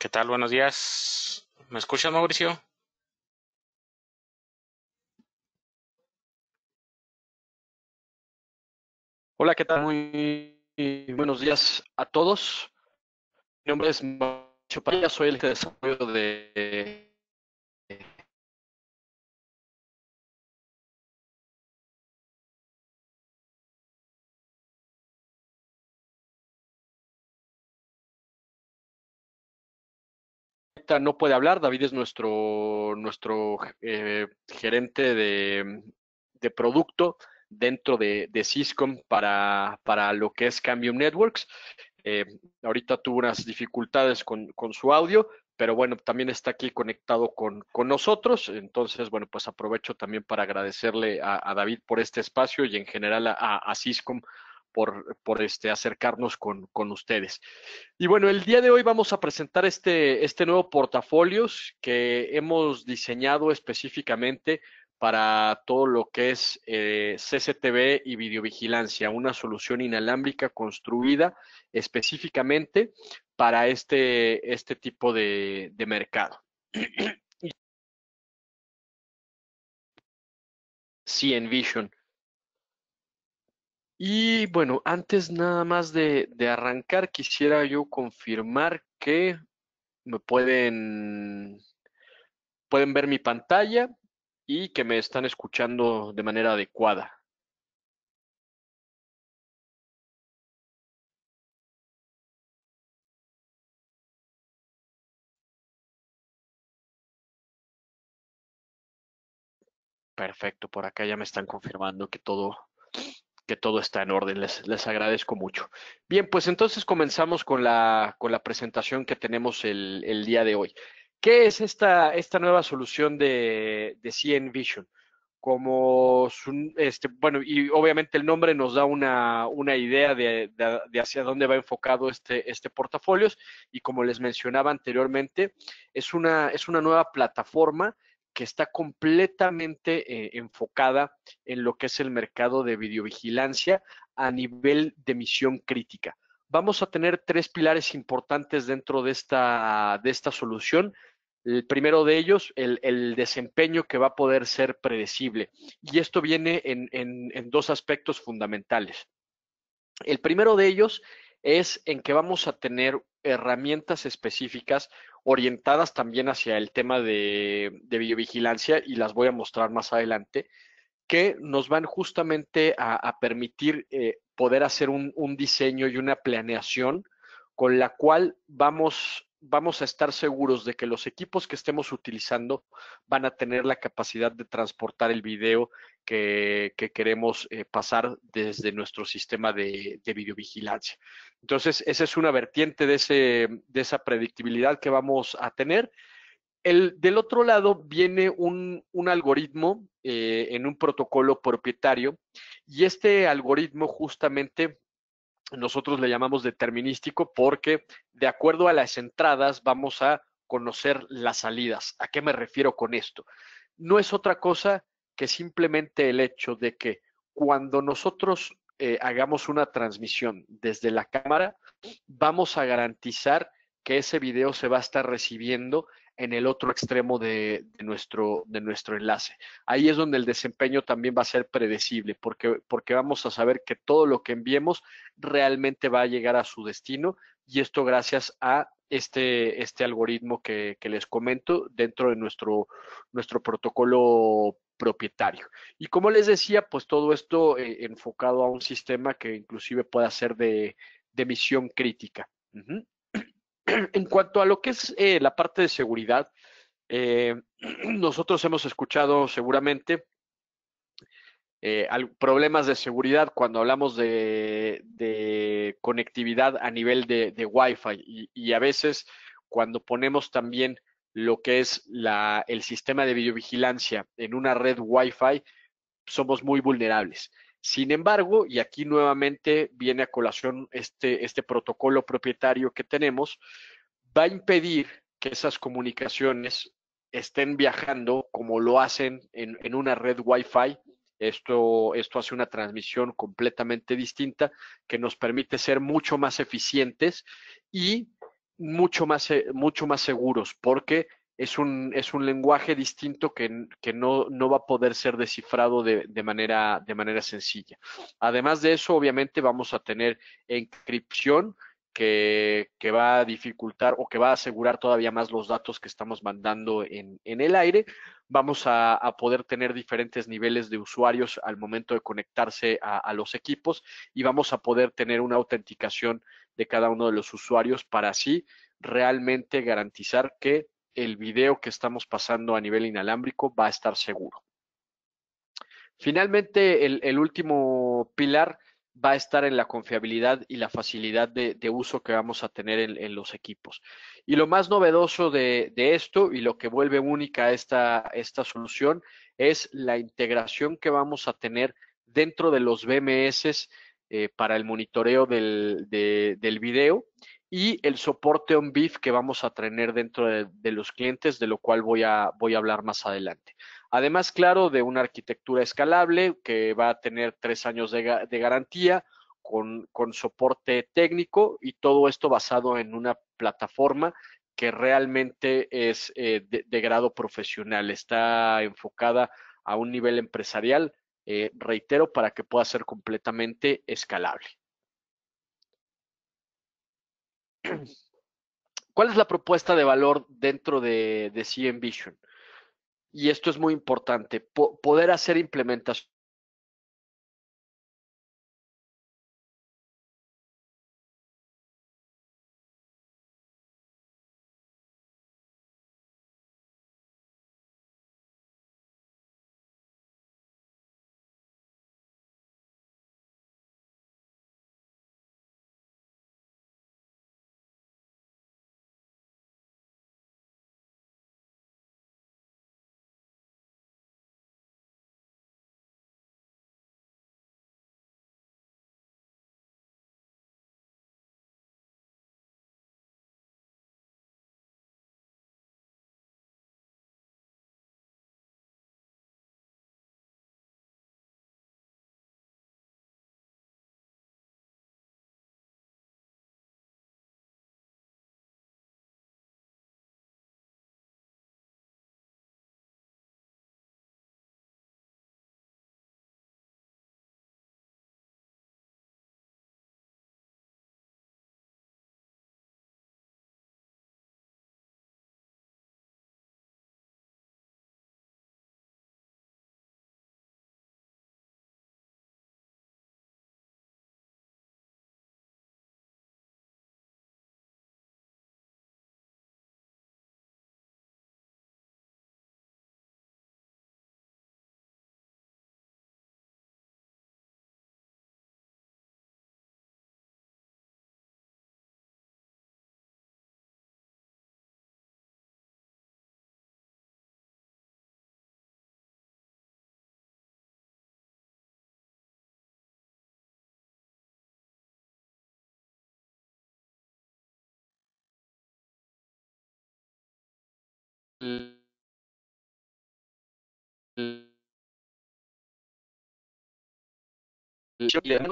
¿Qué tal? Buenos días. ¿Me escuchas, Mauricio? Hola, ¿qué tal? Muy buenos días a todos. Mi nombre es Mauricio Paya, soy el de desarrollo de no puede hablar. David es nuestro, nuestro eh, gerente de, de, producto dentro de, de para, para, lo que es Cambium Networks. Eh, ahorita tuvo unas dificultades con, con, su audio, pero bueno, también está aquí conectado con, con nosotros. Entonces, bueno, pues aprovecho también para agradecerle a, David por este espacio y en general a, a por, por este, acercarnos con, ustedes. Y bueno, el día de hoy vamos a presentar este, este nuevo portafolios que hemos diseñado específicamente para todo lo que es eh, CCTV y videovigilancia, una solución inalámbrica construida específicamente para este, este tipo de, de mercado. CNVision. Vision. Y bueno, antes nada más de, de arrancar, quisiera yo confirmar que me pueden, pueden ver mi pantalla y que me están escuchando de manera adecuada. Perfecto, por acá ya me están confirmando que todo, que todo está en orden. Les, les, agradezco mucho. Bien, pues entonces comenzamos con la, con la presentación que tenemos el, el día de hoy. ¿Qué es esta, esta nueva solución de, de CN Vision? Como este, bueno, y obviamente el nombre nos da una, una idea de, de, hacia dónde va enfocado este, este portafolios. Y como les mencionaba anteriormente, es una, es una nueva plataforma que está completamente eh, enfocada en lo que es el mercado de videovigilancia a nivel de misión crítica. Vamos a tener tres pilares importantes dentro de esta, de esta solución. El primero de ellos, el, desempeño que va a poder ser predecible. Y esto viene en, en dos aspectos fundamentales. El primero de ellos es en que vamos a tener herramientas específicas orientadas también hacia el tema de, biovigilancia y las voy a mostrar más adelante, que nos van justamente a, permitir eh, poder hacer un, diseño y una planeación con la cual vamos, vamos a estar seguros de que los equipos que estemos utilizando van a tener la capacidad de transportar el video que, queremos eh, pasar desde nuestro sistema de, videovigilancia. Entonces, esa es una vertiente de, esa predictibilidad que vamos a tener. El, del otro lado viene un, algoritmo eh, en un protocolo propietario y este algoritmo justamente nosotros le llamamos determinístico porque de acuerdo a las entradas vamos a conocer las salidas. ¿A qué me refiero con esto? No es otra cosa que simplemente el hecho de que cuando nosotros eh, hagamos una transmisión desde la cámara, vamos a garantizar que ese video se va a estar recibiendo en el otro extremo de, nuestro, de nuestro enlace. Ahí es donde el desempeño también va a ser predecible, porque, porque vamos a saber que todo lo que enviemos realmente va a llegar a su destino y esto gracias a este, este algoritmo que, les comento dentro de nuestro, nuestro protocolo propietario. Y como les decía, pues todo esto eh, enfocado a un sistema que inclusive pueda ser de, misión crítica. En cuanto a lo que es eh, la parte de seguridad, eh, nosotros hemos escuchado seguramente problemas de seguridad cuando hablamos de, conectividad a nivel de, Wi-Fi y, a veces cuando ponemos también lo que es el sistema de videovigilancia en una red Wi-Fi, somos muy vulnerables. Sin embargo, y aquí nuevamente viene a colación este, este protocolo propietario que tenemos, va a impedir que esas comunicaciones estén viajando como lo hacen en, una red Wi-Fi. Esto, esto hace una transmisión completamente distinta que nos permite ser mucho más eficientes y mucho más, mucho más seguros porque es un, es un lenguaje distinto que, no, no, va a poder ser descifrado de, de, manera, de manera sencilla. Además de eso, obviamente vamos a tener encripción, que, va a dificultar o que va a asegurar todavía más los datos que estamos mandando en, el aire. Vamos a, poder tener diferentes niveles de usuarios al momento de conectarse a, los equipos y vamos a poder tener una autenticación de cada uno de los usuarios para así realmente garantizar que el video que estamos pasando a nivel inalámbrico va a estar seguro. Finalmente, el último pilar va a estar en la confiabilidad y la facilidad de, uso que vamos a tener en, los equipos. Y lo más novedoso de, esto y lo que vuelve única esta, esta solución es la integración que vamos a tener dentro de los BMS eh, para el monitoreo del, video y el soporte on que vamos a tener dentro de, los clientes, de lo cual voy a hablar más adelante. Además, claro, de una arquitectura escalable que va a tener tres años de, garantía con, soporte técnico y todo esto basado en una plataforma que realmente es eh, de, grado profesional, está enfocada a un nivel empresarial, eh, reitero, para que pueda ser completamente escalable. ¿Cuál es la propuesta de valor dentro de, de CM Vision? y esto es muy importante, poder hacer implementaciones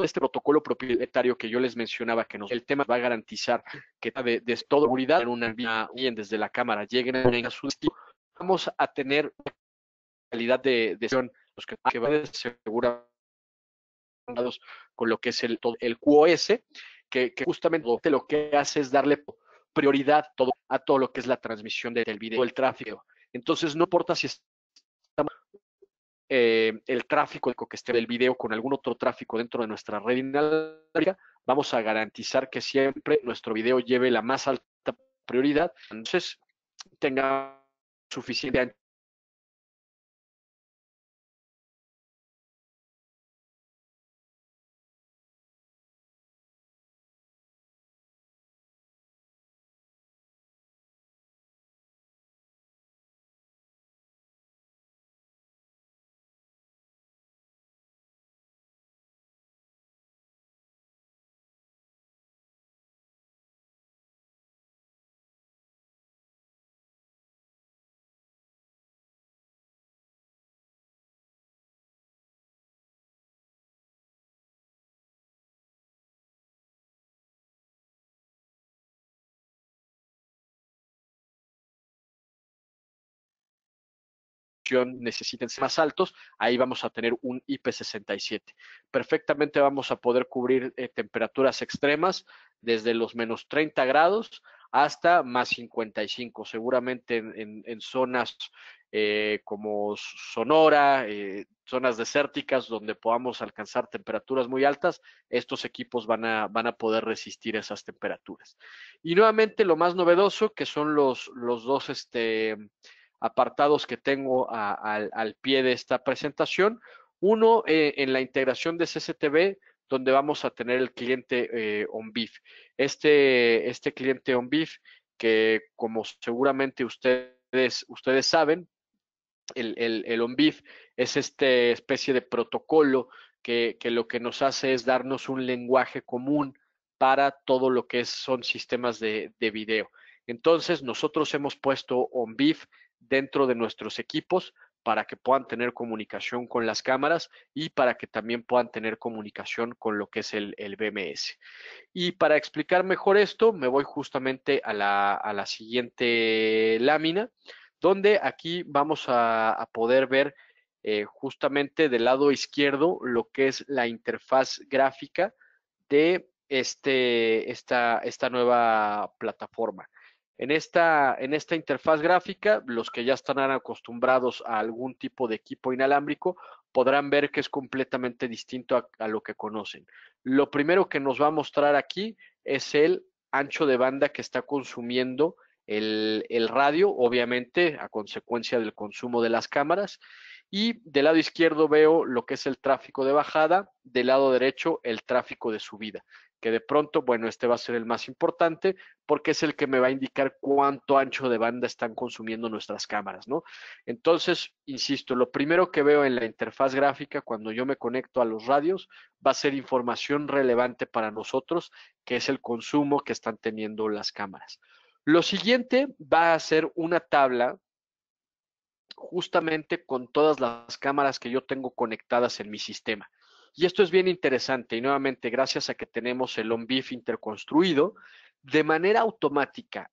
este protocolo propietario que yo les mencionaba, que el tema va a garantizar que de, de toda seguridad en una desde la cámara lleguen a su sitio, vamos a tener calidad de, los que, va a con lo que es el, el QoS, que justamente lo que hace es darle prioridad todo, a todo lo que es la transmisión del video, el tráfico. Entonces, no importa si estamos eh, el tráfico que esté del video con algún otro tráfico dentro de nuestra red inalámbrica, vamos a garantizar que siempre nuestro video lleve la más alta prioridad. Entonces, tenga suficiente necesiten ser más altos, ahí vamos a tener un IP67. Perfectamente vamos a poder cubrir eh, temperaturas extremas desde los menos 30 grados hasta más 55, seguramente en, zonas eh, como Sonora, eh, zonas desérticas donde podamos alcanzar temperaturas muy altas, estos equipos van a, van a poder resistir esas temperaturas. Y nuevamente lo más novedoso, que son los, los dos este, apartados que tengo al pie de esta presentación. Uno, eh, en la integración de CCTV, donde vamos a tener el cliente eh, ONVIF. Este, este cliente onvif, que como seguramente ustedes, ustedes saben, el, el, es esta especie de protocolo que, lo que nos hace es darnos un lenguaje común para todo lo que son sistemas de, video. Entonces, nosotros hemos puesto onvif dentro de nuestros equipos para que puedan tener comunicación con las cámaras y para que también puedan tener comunicación con lo que es el, BMS. Y para explicar mejor esto, me voy justamente a la, siguiente lámina, donde aquí vamos a, poder ver eh, justamente del lado izquierdo lo que es la interfaz gráfica de este, esta, esta nueva plataforma. En esta, interfaz gráfica, los que ya están acostumbrados a algún tipo de equipo inalámbrico podrán ver que es completamente distinto a, lo que conocen. Lo primero que nos va a mostrar aquí es el ancho de banda que está consumiendo el radio, obviamente a consecuencia del consumo de las cámaras. Y del lado izquierdo veo lo que es el tráfico de bajada, del lado derecho el tráfico de subida que de pronto, bueno, este va a ser el más importante porque es el que me va a indicar cuánto ancho de banda están consumiendo nuestras cámaras, ¿no? Entonces, insisto, lo primero que veo en la interfaz gráfica cuando yo me conecto a los radios va a ser información relevante para nosotros, que es el consumo que están teniendo las cámaras. Lo siguiente va a ser una tabla justamente con todas las cámaras que yo tengo conectadas en mi sistema. Y esto es bien interesante y nuevamente gracias a que tenemos el on interconstruido, de manera automática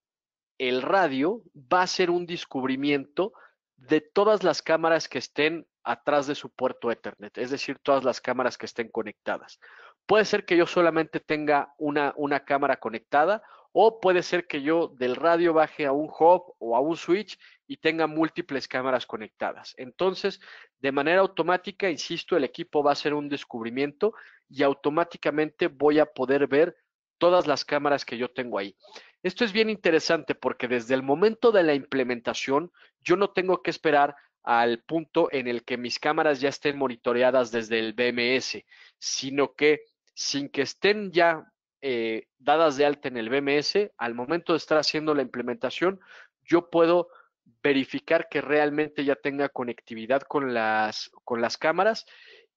el radio va a ser un descubrimiento de todas las cámaras que estén atrás de su puerto Ethernet, es decir, todas las cámaras que estén conectadas. Puede ser que yo solamente tenga una, una cámara conectada o puede ser que yo del radio baje a un hub o a un switch y tenga múltiples cámaras conectadas. Entonces, de manera automática, insisto, el equipo va a hacer un descubrimiento y automáticamente voy a poder ver todas las cámaras que yo tengo ahí. Esto es bien interesante porque desde el momento de la implementación, yo no tengo que esperar al punto en el que mis cámaras ya estén monitoreadas desde el BMS, sino que sin que estén ya eh, dadas de alta en el BMS, al momento de estar haciendo la implementación, yo puedo verificar que realmente ya tenga conectividad con las, con las cámaras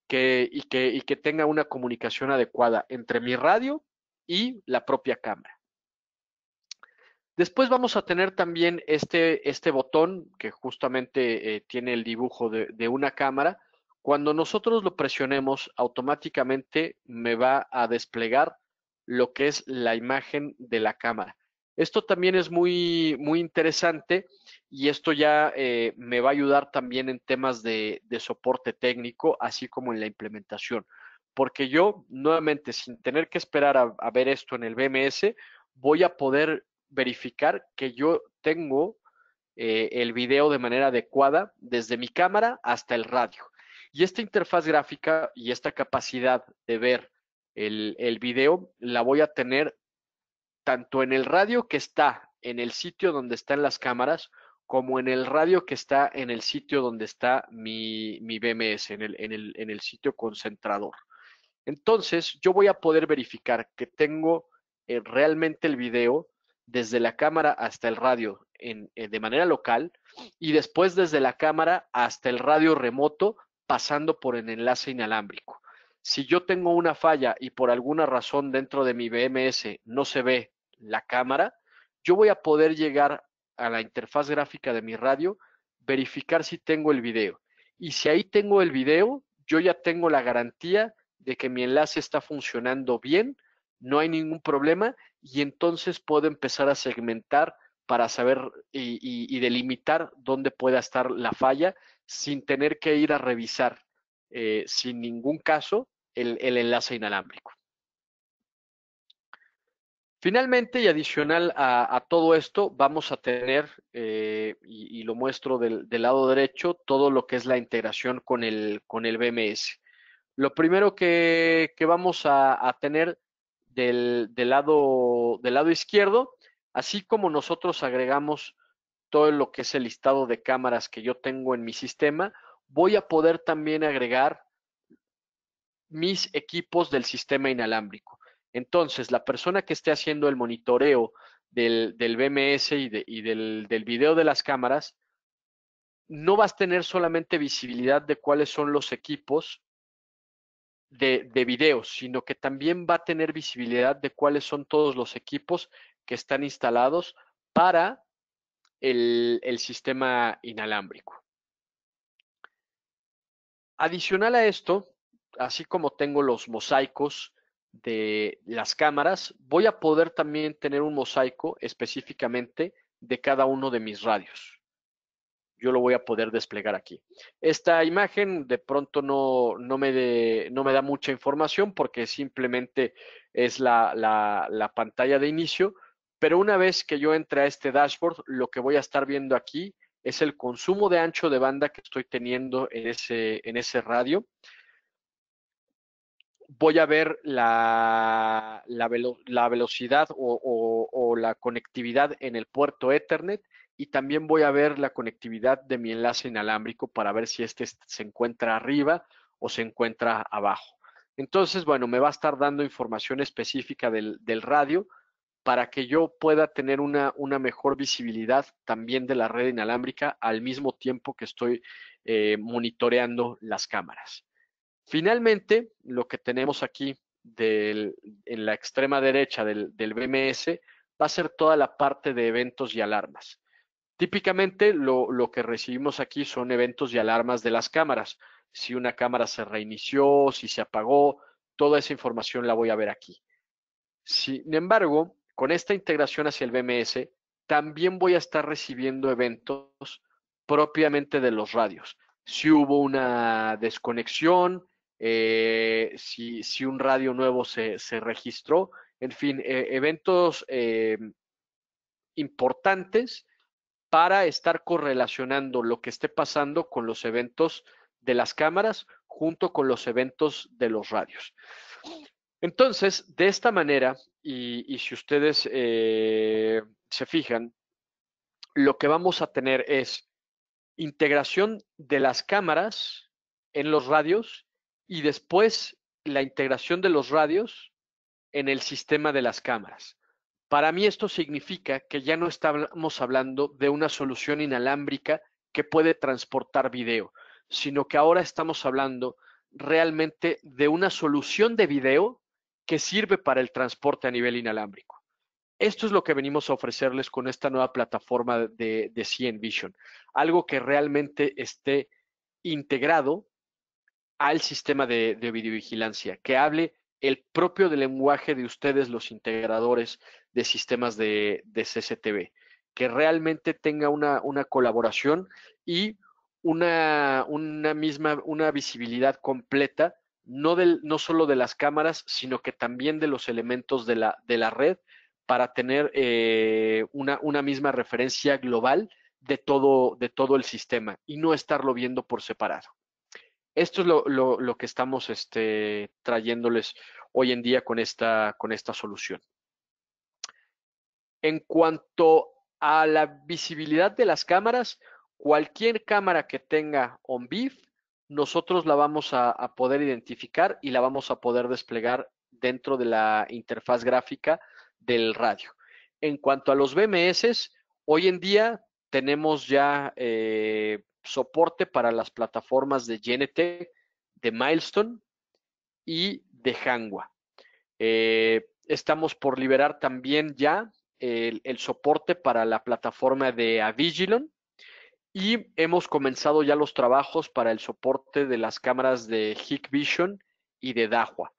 y, que, que tenga una comunicación adecuada entre mi radio y la propia cámara. Después vamos a tener también este, este botón que justamente eh, tiene el dibujo de una cámara. Cuando nosotros lo presionemos, automáticamente me va a desplegar lo que es la imagen de la cámara. Esto también es muy, muy interesante y esto ya eh, me va a ayudar también en temas de, soporte técnico, así como en la implementación. Porque yo, nuevamente, sin tener que esperar a, ver esto en el BMS, voy a poder verificar que yo tengo eh, el video de manera adecuada desde mi cámara hasta el radio. Y esta interfaz gráfica y esta capacidad de ver el, el video, la voy a tener tanto en el radio que está en el sitio donde están las cámaras, como en el radio que está en el sitio donde está mi, BMS, en el, en, el, sitio concentrador. Entonces, yo voy a poder verificar que tengo eh, realmente el video desde la cámara hasta el radio eh, de manera local y después desde la cámara hasta el radio remoto pasando por el enlace inalámbrico. Si yo tengo una falla y por alguna razón dentro de mi BMS no se ve la cámara, yo voy a poder llegar a la interfaz gráfica de mi radio, verificar si tengo el video. Y si ahí tengo el video, yo ya tengo la garantía de que mi enlace está funcionando bien, no hay ningún problema y entonces puedo empezar a segmentar para saber y, delimitar dónde pueda estar la falla sin tener que ir a revisar eh, sin ningún caso el, enlace inalámbrico. Finalmente y adicional a, todo esto, vamos a tener, eh, y, lo muestro del, lado derecho, todo lo que es la integración con el, con el BMS. Lo primero que, vamos a, tener del, del, lado, del lado izquierdo, así como nosotros agregamos todo lo que es el listado de cámaras que yo tengo en mi sistema, voy a poder también agregar mis equipos del sistema inalámbrico. Entonces, la persona que esté haciendo el monitoreo del, BMS y, del, del video de las cámaras, no vas a tener solamente visibilidad de cuáles son los equipos de, de videos, sino que también va a tener visibilidad de cuáles son todos los equipos que están instalados para el, el sistema inalámbrico. Adicional a esto, así como tengo los mosaicos de las cámaras, voy a poder también tener un mosaico específicamente de cada uno de mis radios. Yo lo voy a poder desplegar aquí. Esta imagen de pronto no, me, da mucha información porque simplemente es la, pantalla de inicio, pero una vez que yo entre a este dashboard, lo que voy a estar viendo aquí es el consumo de ancho de banda que estoy teniendo en ese, en ese radio voy a ver la, velocidad o, la conectividad en el puerto Ethernet y también voy a ver la conectividad de mi enlace inalámbrico para ver si este se encuentra arriba o se encuentra abajo. Entonces, bueno, me va a estar dando información específica del, radio para que yo pueda tener una, mejor visibilidad también de la red inalámbrica al mismo tiempo que estoy eh, monitoreando las cámaras. Finalmente, lo que tenemos aquí en la extrema derecha del, BMS va a ser toda la parte de eventos y alarmas. Típicamente lo, que recibimos aquí son eventos y alarmas de las cámaras. Si una cámara se reinició, si se apagó, toda esa información la voy a ver aquí. Sin embargo, con esta integración hacia el BMS, también voy a estar recibiendo eventos propiamente de los radios. Si hubo una desconexión, eh, si, un radio nuevo se, registró, en fin, eh, eventos eh, importantes para estar correlacionando lo que esté pasando con los eventos de las cámaras junto con los eventos de los radios. Entonces, de esta manera, y, y si ustedes se fijan, lo que vamos a tener es integración de las cámaras en los radios y después la integración de los radios en el sistema de las cámaras. Para mí esto significa que ya no estamos hablando de una solución inalámbrica que puede transportar video, sino que ahora estamos hablando realmente de una solución de video que sirve para el transporte a nivel inalámbrico. Esto es lo que venimos a ofrecerles con esta nueva plataforma de, de CN Vision, algo que realmente esté integrado al sistema de, videovigilancia, que hable el propio del lenguaje de ustedes, los integradores de sistemas de, CCTV, que realmente tenga una, colaboración y una, misma, una visibilidad completa, no, solo de las cámaras, sino que también de los elementos de la, red para tener eh, una, una, misma referencia global de todo, de todo el sistema y no estarlo viendo por separado esto es lo, que estamos este, trayéndoles hoy en día con esta, con esta solución. En cuanto a la visibilidad de las cámaras, cualquier cámara que tenga onvif, nosotros la vamos a, poder identificar y la vamos a poder desplegar dentro de la interfaz gráfica del radio. En cuanto a los BMS, hoy en día tenemos ya eh, soporte para las plataformas de Genetech, de Milestone y de Hangua. Eh, estamos por liberar también ya el, el, soporte para la plataforma de Avigilon y hemos comenzado ya los trabajos para el soporte de las cámaras de Hikvision y de Dahua.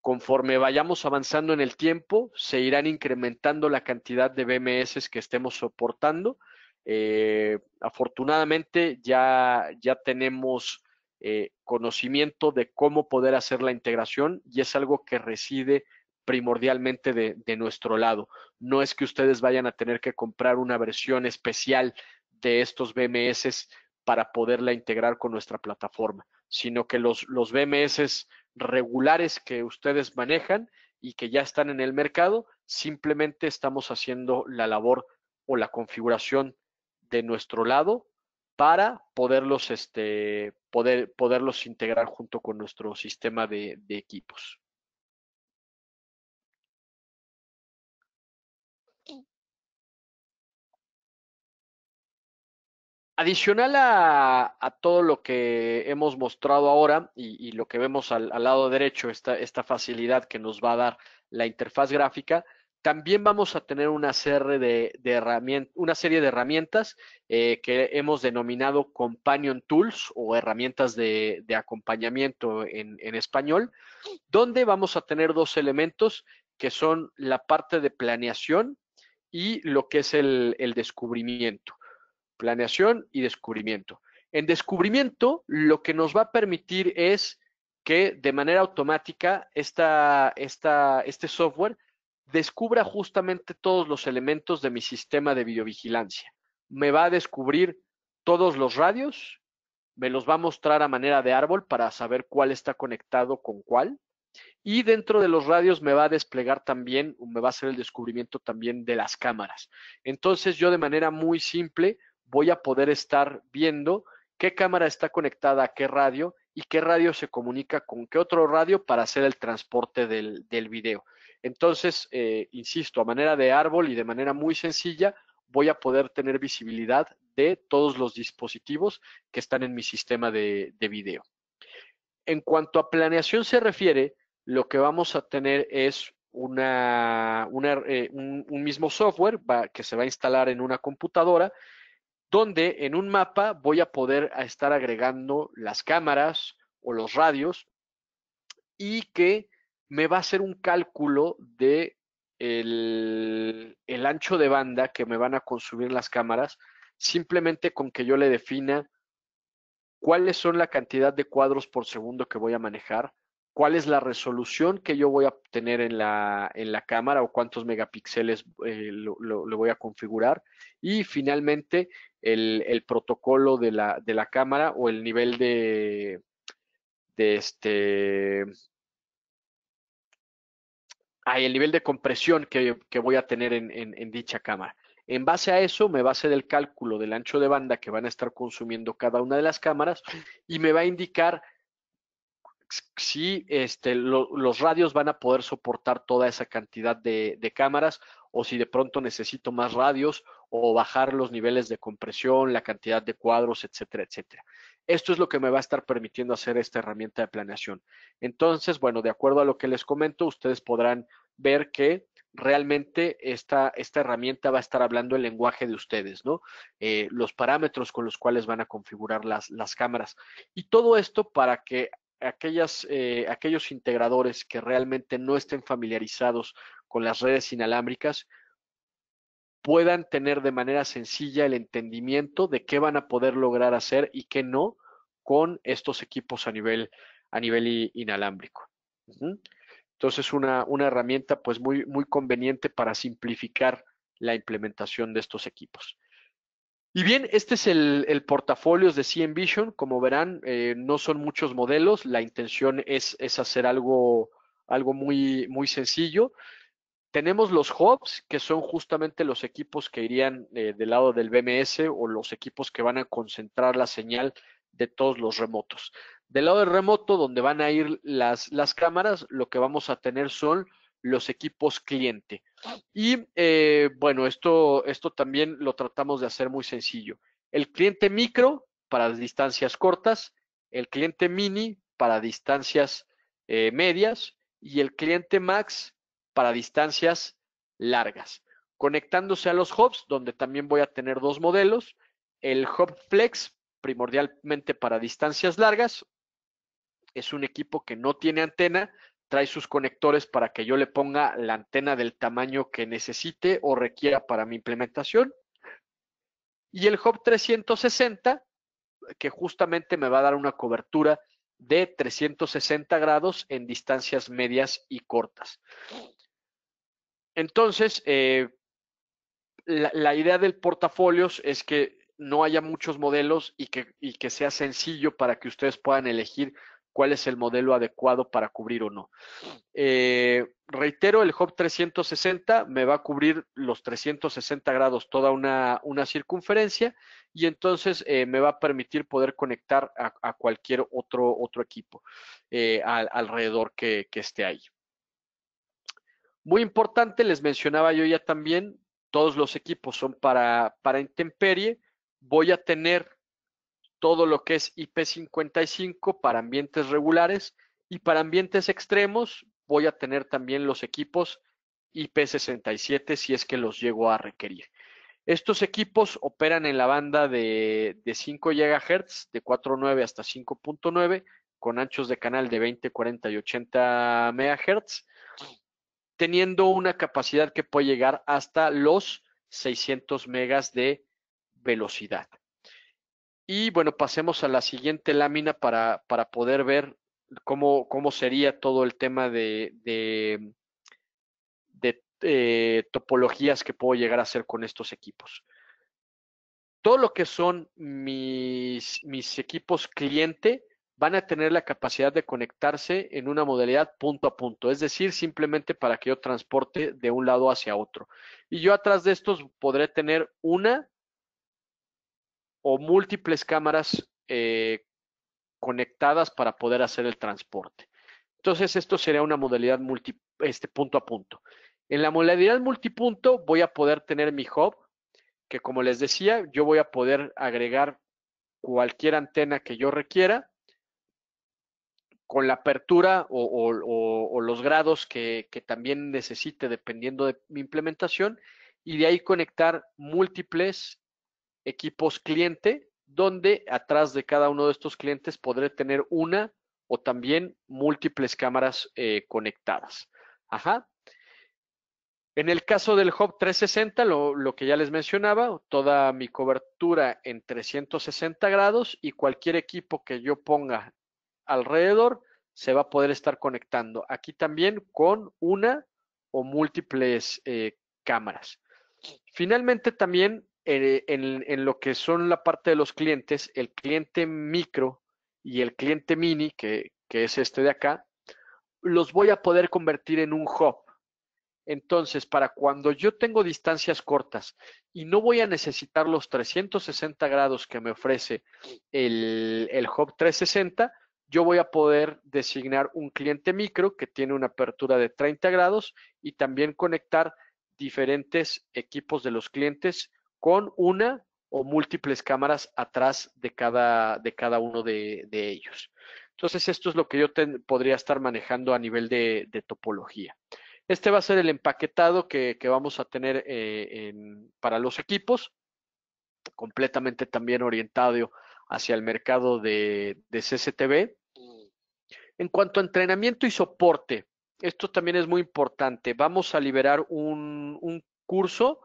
Conforme vayamos avanzando en el tiempo, se irán incrementando la cantidad de BMS que estemos soportando eh, afortunadamente ya, tenemos eh, conocimiento de cómo poder hacer la integración y es algo que reside primordialmente de, nuestro lado. No es que ustedes vayan a tener que comprar una versión especial de estos BMS para poderla integrar con nuestra plataforma, sino que los, los BMS regulares que ustedes manejan y que ya están en el mercado, simplemente estamos haciendo la labor o la configuración de nuestro lado para poderlos, este, poder, poderlos integrar junto con nuestro sistema de, equipos. Adicional a, todo lo que hemos mostrado ahora y, lo que vemos al, lado derecho, esta, esta, facilidad que nos va a dar la interfaz gráfica, también vamos a tener una serie de, una serie de herramientas eh, que hemos denominado Companion Tools o herramientas de, acompañamiento en, español, donde vamos a tener dos elementos que son la parte de planeación y lo que es el, descubrimiento. Planeación y descubrimiento. En descubrimiento, lo que nos va a permitir es que de manera automática este software descubra justamente todos los elementos de mi sistema de videovigilancia. Me va a descubrir todos los radios, me los va a mostrar a manera de árbol para saber cuál está conectado con cuál. Y dentro de los radios me va a desplegar también, me va a hacer el descubrimiento también de las cámaras. Entonces yo de manera muy simple voy a poder estar viendo qué cámara está conectada a qué radio y qué radio se comunica con qué otro radio para hacer el transporte del, del video. Entonces, eh, insisto, a manera de árbol y de manera muy sencilla, voy a poder tener visibilidad de todos los dispositivos que están en mi sistema de, video. En cuanto a planeación se refiere, lo que vamos a tener es eh, un, mismo software que se va a instalar en una computadora, donde en un mapa voy a poder estar agregando las cámaras o los radios y que me va a hacer un cálculo de el, ancho de banda que me van a consumir las cámaras, simplemente con que yo le defina cuáles son la cantidad de cuadros por segundo que voy a manejar, cuál es la resolución que yo voy a tener en la, en la cámara o cuántos megapíxeles eh, lo, voy a configurar y finalmente el, el protocolo de la, de la, cámara o el nivel de, de este hay el nivel de compresión que, voy a tener en, dicha cámara. En base a eso, me va a hacer el cálculo del ancho de banda que van a estar consumiendo cada una de las cámaras y me va a indicar si este, los radios van a poder soportar toda esa cantidad de, de, cámaras o si de pronto necesito más radios o bajar los niveles de compresión, la cantidad de cuadros, etcétera, etcétera. Esto es lo que me va a estar permitiendo hacer esta herramienta de planeación. Entonces, bueno, de acuerdo a lo que les comento, ustedes podrán ver que realmente esta, esta herramienta va a estar hablando el lenguaje de ustedes, ¿no? Eh, los parámetros con los cuales van a configurar las, las cámaras. Y todo esto para que aquellas, eh, aquellos integradores que realmente no estén familiarizados con las redes inalámbricas puedan tener de manera sencilla el entendimiento de qué van a poder lograr hacer y qué no con estos equipos a nivel, a nivel inalámbrico. Entonces, una, una herramienta pues muy, muy conveniente para simplificar la implementación de estos equipos. Y bien, este es el, el portafolio de CNVision. Como verán, eh, no son muchos modelos. La intención es, hacer algo, algo muy, muy sencillo. Tenemos los hubs, que son justamente los equipos que irían eh, del lado del BMS o los equipos que van a concentrar la señal de todos los remotos. Del lado del remoto, donde van a ir las, cámaras, lo que vamos a tener son los equipos cliente. Y eh, bueno, esto, esto también lo tratamos de hacer muy sencillo. El cliente micro para distancias cortas, el cliente mini para distancias eh, medias y el cliente max para distancias largas. Conectándose a los hubs, donde también voy a tener dos modelos, el Hub Flex, primordialmente para distancias largas, es un equipo que no tiene antena, trae sus conectores para que yo le ponga la antena del tamaño que necesite o requiera para mi implementación. Y el Hub 360, que justamente me va a dar una cobertura de 360 grados en distancias medias y cortas. Entonces, eh, la, idea del portafolios es que no haya muchos modelos y que, sea sencillo para que ustedes puedan elegir cuál es el modelo adecuado para cubrir o no. Eh, reitero, el hop 360 me va a cubrir los 360 grados, toda una, circunferencia, y entonces eh, me va a permitir poder conectar a, cualquier otro, equipo alrededor que, esté ahí. Muy importante, les mencionaba yo ya también, todos los equipos son para, para intemperie. Voy a tener todo lo que es IP55 para ambientes regulares y para ambientes extremos voy a tener también los equipos IP67 si es que los llego a requerir. Estos equipos operan en la banda de, de 5 GHz, de 4.9 hasta 5.9, con anchos de canal de 20, 40 y 80 MHz teniendo una capacidad que puede llegar hasta los 600 megas de velocidad. Y bueno, pasemos a la siguiente lámina para, poder ver cómo, sería todo el tema de, de, eh, topologías que puedo llegar a hacer con estos equipos. Todo lo que son mis equipos cliente, van a tener la capacidad de conectarse en una modalidad punto a punto, es decir, simplemente para que yo transporte de un lado hacia otro. Y yo atrás de estos podré tener una o múltiples cámaras eh, conectadas para poder hacer el transporte. Entonces, esto sería una modalidad este, punto a punto. En la modalidad multipunto voy a poder tener mi hub, que como les decía, yo voy a poder agregar cualquier antena que yo requiera con la apertura o, los grados que, también necesite dependiendo de mi implementación y de ahí conectar múltiples equipos cliente donde atrás de cada uno de estos clientes podré tener una o también múltiples cámaras eh, conectadas. Ajá. En el caso del Hub 360, lo, lo, que ya les mencionaba, toda mi cobertura en 360 grados y cualquier equipo que yo ponga alrededor se va a poder estar conectando. Aquí también con una o múltiples eh, cámaras. Finalmente también eh, en, lo que son la parte de los clientes, el cliente micro y el cliente mini, que, es este de acá, los voy a poder convertir en un hub. Entonces, para cuando yo tengo distancias cortas y no voy a necesitar los 360 grados que me ofrece el, el Hub 360, yo voy a poder designar un cliente micro que tiene una apertura de 30 grados y también conectar diferentes equipos de los clientes con una o múltiples cámaras atrás de cada, de cada uno de, ellos. Entonces, esto es lo que yo podría estar manejando a nivel de, topología. Este va a ser el empaquetado que, vamos a tener eh, para los equipos, completamente también orientado hacia el mercado de, de CCTV. En cuanto a entrenamiento y soporte, esto también es muy importante. Vamos a liberar un, curso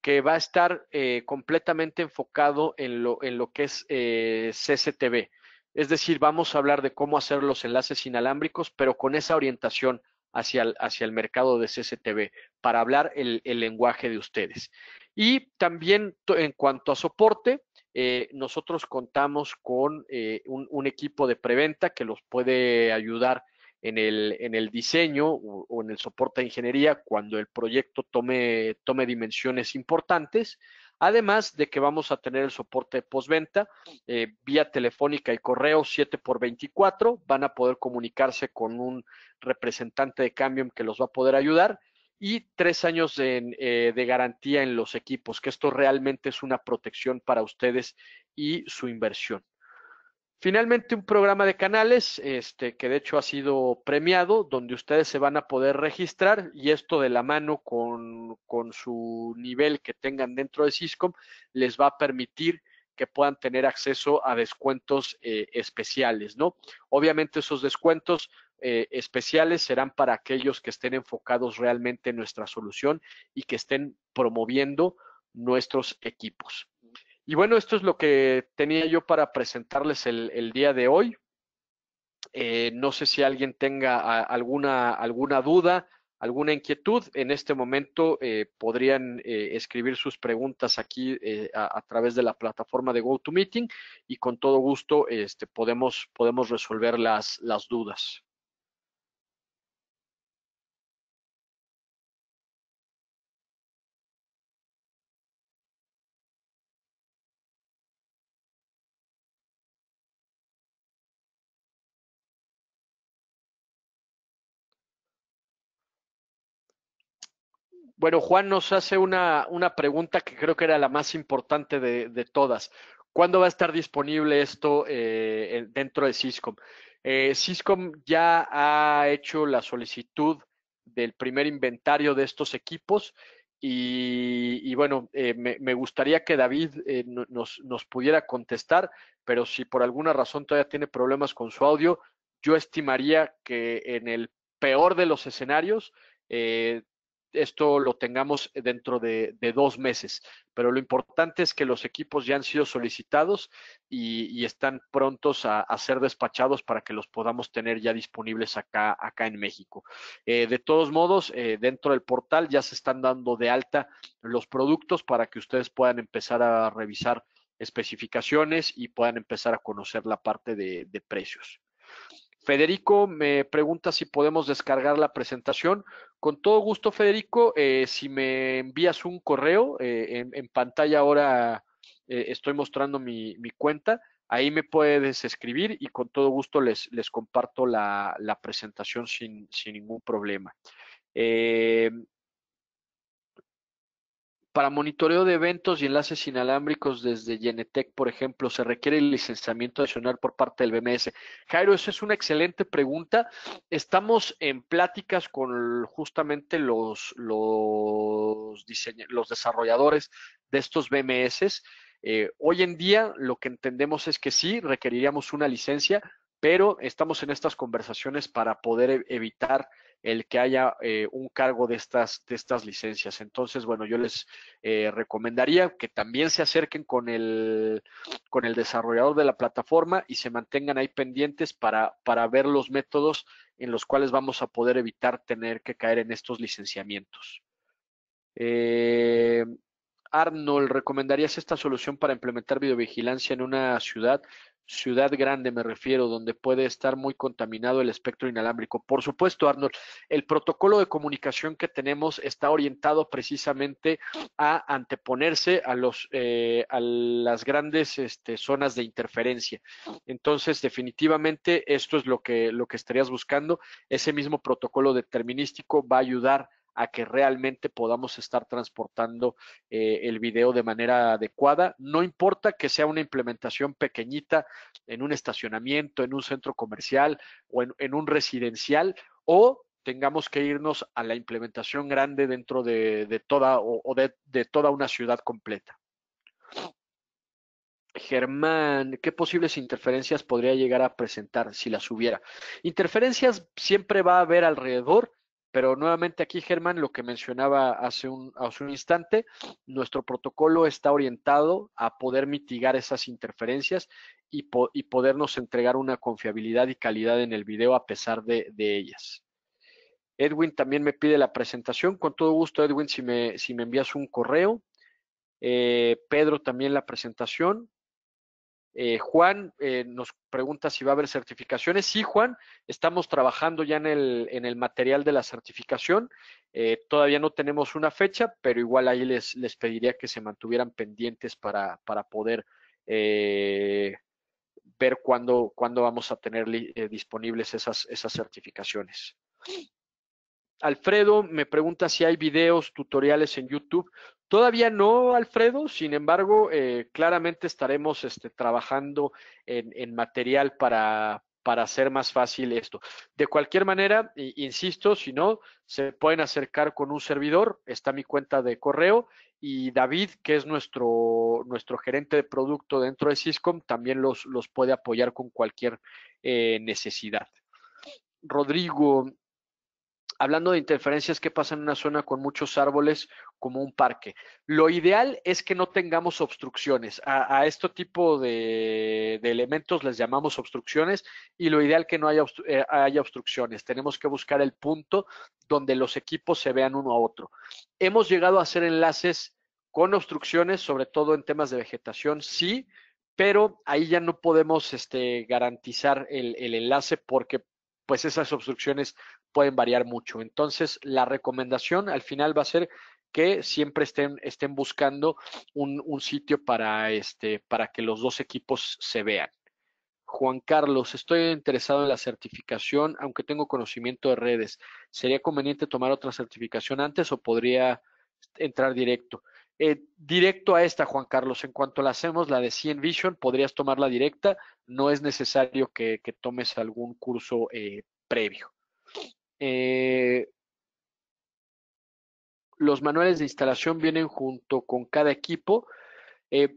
que va a estar eh, completamente enfocado en lo, que es eh, CCTV. Es decir, vamos a hablar de cómo hacer los enlaces inalámbricos, pero con esa orientación hacia el, mercado de CCTV, para hablar el lenguaje de ustedes. Y también en cuanto a soporte, eh, nosotros contamos con eh, un, equipo de preventa que los puede ayudar en el, en el diseño o, en el soporte de ingeniería cuando el proyecto tome, tome dimensiones importantes, además de que vamos a tener el soporte de postventa eh, vía telefónica y correo 7 por 24 van a poder comunicarse con un representante de Cambium que los va a poder ayudar y tres años eh, de, garantía en los equipos, que esto realmente es una protección para ustedes y su inversión. Finalmente, un programa de canales, este, que de hecho ha sido premiado, donde ustedes se van a poder registrar y esto de la mano con, su nivel que tengan dentro de Cisco les va a permitir que puedan tener acceso a descuentos eh, especiales, ¿no? Obviamente esos descuentos eh, especiales serán para aquellos que estén enfocados realmente en nuestra solución y que estén promoviendo nuestros equipos. Y bueno, esto es lo que tenía yo para presentarles el, día de hoy. Eh, no sé si alguien tenga ah, alguna, alguna duda, alguna inquietud. En este momento eh, podrían escribir sus preguntas aquí a, través de la plataforma de GoToMeeting y con todo gusto este, podemos, podemos resolver las, las dudas. Bueno, Juan nos hace una, pregunta que creo que era la más importante de, todas. ¿Cuándo va a estar disponible esto eh, dentro de Syscom? Eh, Syscom ya ha hecho la solicitud del primer inventario de estos equipos y, y bueno, eh, me, gustaría que David eh, nos, nos pudiera contestar, pero si por alguna razón todavía tiene problemas con su audio, yo estimaría que en el peor de los escenarios, eh, esto lo tengamos dentro de, dos meses. Pero lo importante es que los equipos ya han sido solicitados y, están prontos a, ser despachados para que los podamos tener ya disponibles acá, acá en México. Eh, de todos modos, eh, dentro del portal ya se están dando de alta los productos para que ustedes puedan empezar a revisar especificaciones y puedan empezar a conocer la parte de precios. Federico me pregunta si podemos descargar la presentación. Con todo gusto, Federico, eh, si me envías un correo, eh, en, pantalla ahora eh, estoy mostrando mi, cuenta, ahí me puedes escribir y con todo gusto les, les comparto la, presentación sin, sin ningún problema. Para monitoreo de eventos y enlaces inalámbricos desde Genetec, por ejemplo, se requiere el licenciamiento adicional por parte del BMS. Jairo, esa es una excelente pregunta. Estamos en pláticas con justamente los, los, los desarrolladores de estos BMS. Eh, hoy en día lo que entendemos es que sí, requeriríamos una licencia, pero estamos en estas conversaciones para poder e-, evitar el que haya eh, un cargo de estas, de estas licencias. Entonces, bueno, yo les eh, recomendaría que también se acerquen con el, desarrollador de la plataforma y se mantengan ahí pendientes para, ver los métodos en los cuales vamos a poder evitar tener que caer en estos licenciamientos. Eh, Arnold, ¿recomendarías esta solución para implementar videovigilancia en una ciudad? ciudad grande, me refiero, donde puede estar muy contaminado el espectro inalámbrico. Por supuesto, Arnold, el protocolo de comunicación que tenemos está orientado precisamente a anteponerse a, los, eh, las grandes este, zonas de interferencia. Entonces, definitivamente, esto es lo que, lo que estarías buscando. Ese mismo protocolo determinístico va a ayudar a que realmente podamos estar transportando eh, el video de manera adecuada. No importa que sea una implementación pequeñita en un estacionamiento, en un centro comercial o en, un residencial o tengamos que irnos a la implementación grande dentro de, toda o, de toda una ciudad completa. Germán, ¿qué posibles interferencias podría llegar a presentar si las hubiera? Interferencias siempre va a haber alrededor pero nuevamente aquí, Germán, lo que mencionaba hace un, instante, nuestro protocolo está orientado a poder mitigar esas interferencias y, podernos entregar una confiabilidad y calidad en el video a pesar de, ellas. Edwin también me pide la presentación. Con todo gusto, Edwin, si me, si me envías un correo. Eh, Pedro también la presentación. Eh, Juan eh, nos pregunta si va a haber certificaciones. Sí, Juan, estamos trabajando ya en el, en el material de la certificación. Eh, todavía no tenemos una fecha, pero igual ahí les, les pediría que se mantuvieran pendientes para, para poder ver cuándo, vamos a tener disponibles esas, esas certificaciones. Alfredo me pregunta si hay videos, tutoriales en YouTube. Todavía no, Alfredo, sin embargo, eh, claramente estaremos este, trabajando en, material para, para hacer más fácil esto. De cualquier manera, insisto, si no, se pueden acercar con un servidor, está mi cuenta de correo y David, que es nuestro, nuestro gerente de producto dentro de Ciscom, también los, los puede apoyar con cualquier eh, necesidad. Rodrigo, hablando de interferencias, que pasan en una zona con muchos árboles como un parque? Lo ideal es que no tengamos obstrucciones. A, este tipo de, elementos les llamamos obstrucciones y lo ideal que no haya, eh, haya obstrucciones. Tenemos que buscar el punto donde los equipos se vean uno a otro. Hemos llegado a hacer enlaces con obstrucciones, sobre todo en temas de vegetación, sí, pero ahí ya no podemos este, garantizar el, el enlace porque pues esas obstrucciones pueden variar mucho. Entonces, la recomendación al final va a ser que siempre estén, estén buscando un, sitio para, este, para que los dos equipos se vean. Juan Carlos, estoy interesado en la certificación, aunque tengo conocimiento de redes. ¿Sería conveniente tomar otra certificación antes o podría entrar directo? Eh, directo a esta, Juan Carlos. En cuanto la hacemos, la de 100 Vision, podrías tomarla directa. No es necesario que, que tomes algún curso eh, previo. Eh, los manuales de instalación vienen junto con cada equipo. Eh,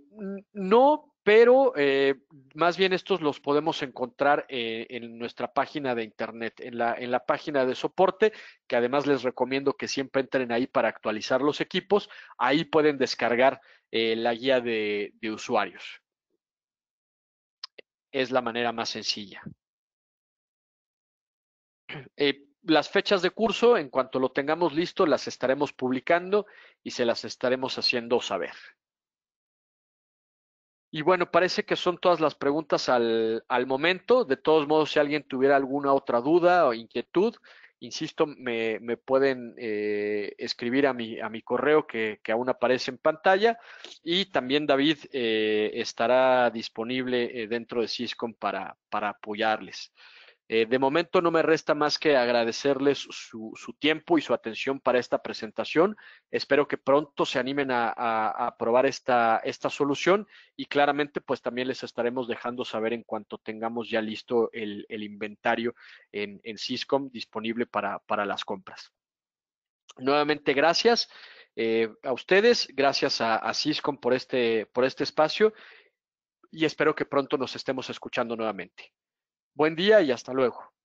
no, pero eh, más bien estos los podemos encontrar en nuestra página de internet, en la, página de soporte, que además les recomiendo que siempre entren ahí para actualizar los equipos. Ahí pueden descargar la guía de, usuarios. Es la manera más sencilla. Eh, las fechas de curso, en cuanto lo tengamos listo, las estaremos publicando y se las estaremos haciendo saber. Y bueno, parece que son todas las preguntas al, momento. De todos modos, si alguien tuviera alguna otra duda o inquietud, insisto, me, pueden eh, escribir a mi, a mi correo que, aún aparece en pantalla y también David eh, estará disponible eh, dentro de Cisco para, para apoyarles. Eh, de momento no me resta más que agradecerles su, tiempo y su atención para esta presentación. Espero que pronto se animen a, probar esta, solución y claramente pues también les estaremos dejando saber en cuanto tengamos ya listo el, inventario en, en disponible para, las compras. Nuevamente, gracias eh, a ustedes, gracias a, a este, por este espacio y espero que pronto nos estemos escuchando nuevamente. Buen día y hasta luego.